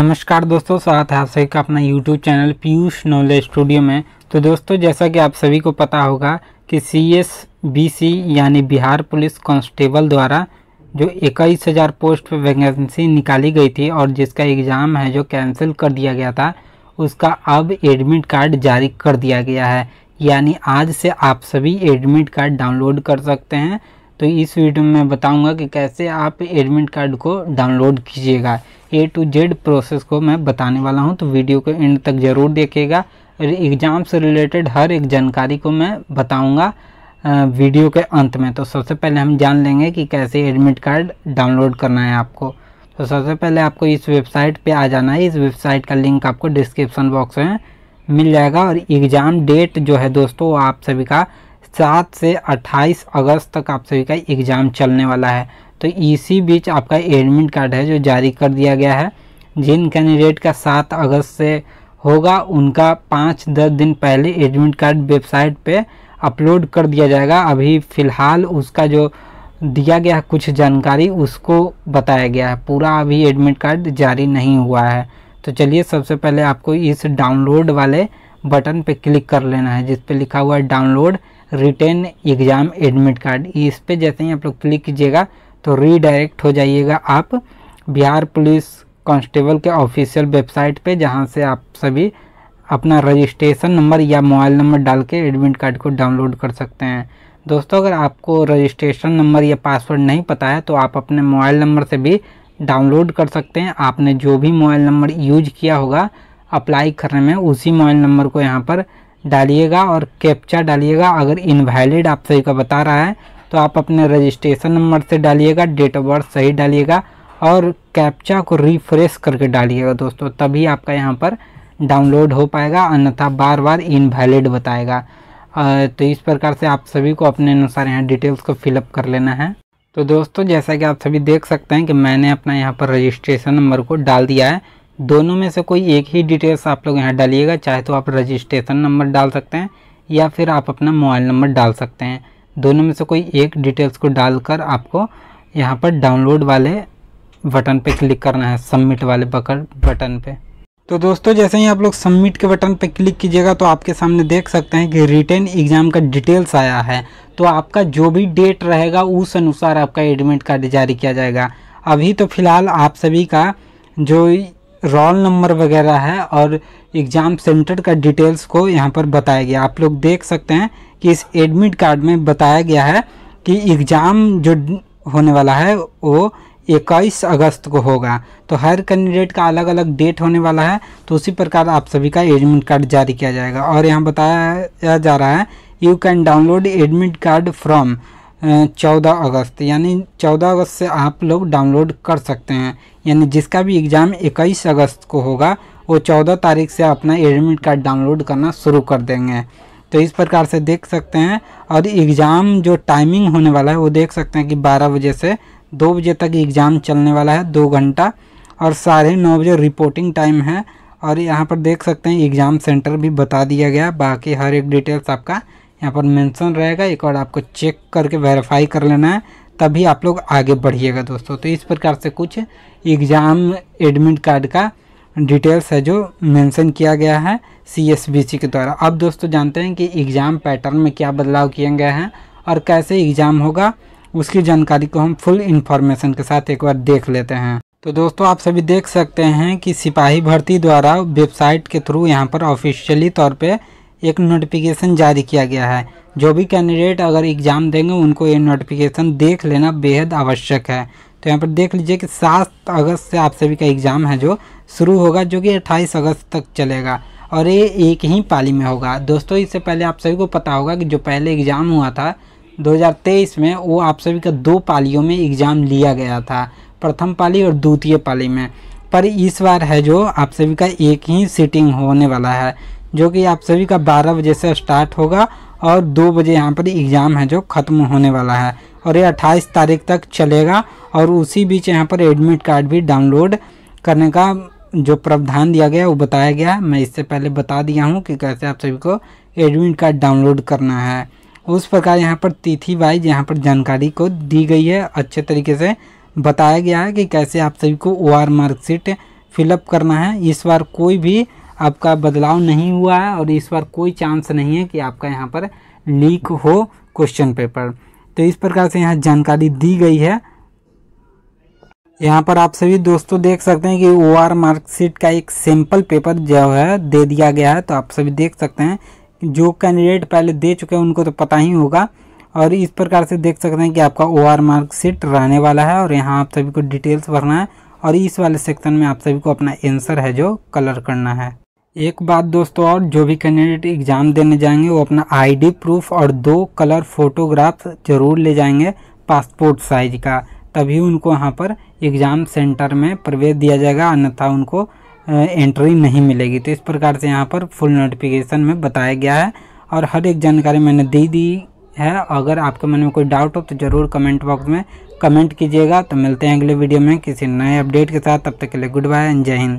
नमस्कार दोस्तों स्वागत है आप सभी का अपना YouTube channel Piyush knowledge studio में तो दोस्तों जैसा कि आप सभी को पता होगा कि सी एस बी सी यानी बिहार पुलिस कांस्टेबल द्वारा जो इक्कीस हज़ार पोस्ट पर वैकेंसी निकाली गई थी और जिसका एग्ज़ाम है जो कैंसिल कर दिया गया था उसका अब एडमिट कार्ड जारी कर दिया गया है यानी आज से आप सभी एडमिट कार्ड डाउनलोड कर सकते हैं तो इस वीडियो में मैं बताऊंगा कि कैसे आप एडमिट कार्ड को डाउनलोड कीजिएगा ए टू जेड प्रोसेस को मैं बताने वाला हूं तो वीडियो को एंड तक ज़रूर देखिएगा और एग्ज़ाम से रिलेटेड हर एक जानकारी को मैं बताऊँगा वीडियो के अंत में तो सबसे पहले हम जान लेंगे कि कैसे एडमिट कार्ड डाउनलोड करना है आपको तो सबसे पहले आपको इस वेबसाइट पे आ जाना है इस वेबसाइट का लिंक आपको डिस्क्रिप्शन बॉक्स में मिल जाएगा और एग्ज़ाम डेट जो है दोस्तों आप सभी का सात से अट्ठाईस अगस्त तक आप सभी का एग्ज़ाम चलने वाला है तो इसी बीच आपका एडमिट कार्ड है जो जारी कर दिया गया है जिन कैंडिडेट का सात अगस्त से होगा उनका पाँच दस दिन पहले एडमिट कार्ड वेबसाइट पे अपलोड कर दिया जाएगा अभी फ़िलहाल उसका जो दिया गया कुछ जानकारी उसको बताया गया है पूरा अभी एडमिट कार्ड जारी नहीं हुआ है तो चलिए सबसे पहले आपको इस डाउनलोड वाले बटन पे क्लिक कर लेना है जिस पे लिखा हुआ है download written exam admit card इस पर जैसे ही आप लोग क्लिक कीजिएगा तो रीडायरेक्ट हो जाइएगा आप बिहार पुलिस कांस्टेबल के ऑफिशियल वेबसाइट पे जहाँ से आप सभी अपना रजिस्ट्रेशन नंबर या मोबाइल नंबर डाल के एडमिट कार्ड को डाउनलोड कर सकते हैं दोस्तों अगर आपको रजिस्ट्रेशन नंबर या पासवर्ड नहीं पता है तो आप अपने मोबाइल नंबर से भी डाउनलोड कर सकते हैं आपने जो भी मोबाइल नंबर यूज किया होगा अप्लाई करने में उसी मोबाइल नंबर को यहाँ पर डालिएगा और कैप्चा डालिएगा अगर इनवैलिड आप सही का बता रहा है तो आप अपने रजिस्ट्रेशन नंबर से डालिएगा डेट ऑफ बर्थ सही डालिएगा और कैप्चा को रिफ्रेश करके डालिएगा दोस्तों तभी आपका यहाँ पर डाउनलोड हो पाएगा अन्यथा बार बार इनवैलिड बताएगा तो इस प्रकार से आप सभी को अपने अनुसार यहाँ डिटेल्स को फिलअप कर लेना है तो दोस्तों जैसा कि आप सभी देख सकते हैं कि मैंने अपना यहाँ पर रजिस्ट्रेशन नंबर को डाल दिया है दोनों में से कोई एक ही डिटेल्स आप लोग यहाँ डालिएगा चाहे तो आप रजिस्ट्रेशन नंबर डाल सकते हैं या फिर आप अपना मोबाइल नंबर डाल सकते हैं दोनों में से कोई एक डिटेल्स को डालकर आपको यहाँ पर डाउनलोड वाले बटन पे क्लिक करना है सबमिट वाले बकर बटन पे तो दोस्तों जैसे ही आप लोग सबमिट के बटन पर क्लिक कीजिएगा तो आपके सामने देख सकते हैं कि रिटर्न एग्ज़ाम का डिटेल्स आया है तो आपका जो भी डेट रहेगा उस अनुसार आपका एडमिट कार्ड जारी किया जाएगा अभी तो फ़िलहाल आप सभी का जो रोल नंबर वगैरह है और एग्ज़ाम सेंटर का डिटेल्स को यहाँ पर बताया गया आप लोग देख सकते हैं कि इस एडमिट कार्ड में बताया गया है कि एग्ज़ाम जो होने वाला है वो इक्कीस अगस्त को होगा तो हर कैंडिडेट का अलग अलग डेट होने वाला है तो उसी प्रकार आप सभी का एडमिट कार्ड जारी किया जाएगा और यहाँ बताया जा रहा है you can download admit card from चौदह अगस्त यानी चौदह अगस्त से आप लोग डाउनलोड कर सकते हैं यानी जिसका भी एग्ज़ाम इक्कीस अगस्त को होगा वो चौदह तारीख से अपना एडमिट कार्ड डाउनलोड करना शुरू कर देंगे तो इस प्रकार से देख सकते हैं और एग्ज़ाम जो टाइमिंग होने वाला है वो देख सकते हैं कि बारह बजे से दो बजे तक एग्ज़ाम चलने वाला है दो घंटा और साढ़े नौ बजे रिपोर्टिंग टाइम है और यहाँ पर देख सकते हैं एग्ज़ाम सेंटर भी बता दिया गया बाकी हर एक डिटेल्स आपका यहाँ पर मेंशन रहेगा एक बार आपको चेक करके वेरीफाई कर लेना है तभी आप लोग आगे बढ़िएगा दोस्तों तो इस प्रकार से कुछ एग्ज़ाम एडमिट कार्ड का डिटेल्स है जो मेंशन किया गया है सी के द्वारा अब दोस्तों जानते हैं कि एग्ज़ाम पैटर्न में क्या बदलाव किए गए हैं और कैसे एग्ज़ाम होगा उसकी जानकारी को हम फुल इन्फॉर्मेशन के साथ एक बार देख लेते हैं तो दोस्तों आप सभी देख सकते हैं कि सिपाही भर्ती द्वारा वेबसाइट के थ्रू यहाँ पर ऑफिशियली तौर पे एक नोटिफिकेशन जारी किया गया है जो भी कैंडिडेट अगर एग्ज़ाम देंगे उनको ये नोटिफिकेशन देख लेना बेहद आवश्यक है तो यहाँ पर देख लीजिए कि सात अगस्त से आप सभी का एग्ज़ाम है जो शुरू होगा जो कि अट्ठाईस अगस्त तक चलेगा और ये एक ही पाली में होगा दोस्तों इससे पहले आप सभी को पता होगा कि जो पहले एग्ज़ाम हुआ था 2023 में वो आप सभी का दो पालियों में एग्ज़ाम लिया गया था प्रथम पाली और द्वितीय पाली में पर इस बार है जो आप सभी का एक ही सीटिंग होने वाला है जो कि आप सभी का 12 बजे से स्टार्ट होगा और दो बजे यहाँ पर एग्ज़ाम है जो ख़त्म होने वाला है और ये अट्ठाईस तारीख तक चलेगा और उसी बीच यहाँ पर एडमिट कार्ड भी डाउनलोड करने का जो प्रावधान दिया गया वो बताया गया मैं इससे पहले बता दिया हूँ कि कैसे आप सभी को एडमिट कार्ड डाउनलोड करना है उस प्रकार यहाँ पर तिथि वाइज यहाँ पर जानकारी को दी गई है अच्छे तरीके से बताया गया है कि कैसे आप सभी को ओ आर मार्कशीट फिलअप करना है इस बार कोई भी आपका बदलाव नहीं हुआ है और इस बार कोई चांस नहीं है कि आपका यहाँ पर लीक हो क्वेश्चन पेपर तो इस प्रकार से यहाँ जानकारी दी गई है यहाँ पर आप सभी दोस्तों देख सकते हैं कि ओ आर मार्कशीट का एक सैम्पल पेपर जो है दे दिया गया है तो आप सभी देख सकते हैं जो कैंडिडेट पहले दे चुके हैं उनको तो पता ही होगा और इस प्रकार से देख सकते हैं कि आपका ओ आर मार्कशीट रहने वाला है और यहाँ आप सभी को डिटेल्स भरना है और इस वाले सेक्शन में आप सभी को अपना आंसर है जो कलर करना है एक बात दोस्तों और जो भी कैंडिडेट एग्ज़ाम देने जाएंगे वो अपना आईडी प्रूफ और दो कलर फोटोग्राफ ज़रूर ले जाएंगे पासपोर्ट साइज का तभी उनको वहाँ पर एग्ज़ाम सेंटर में प्रवेश दिया जाएगा अन्यथा उनको एंट्री नहीं मिलेगी तो इस प्रकार से यहाँ पर फुल नोटिफिकेशन में बताया गया है और हर एक जानकारी मैंने दे दी है अगर आपके मन में कोई डाउट हो तो ज़रूर कमेंट बॉक्स में कमेंट कीजिएगा तो मिलते हैं अगले वीडियो में किसी नए अपडेट के साथ तब तक के लिए गुड बाय एंड जय हिंद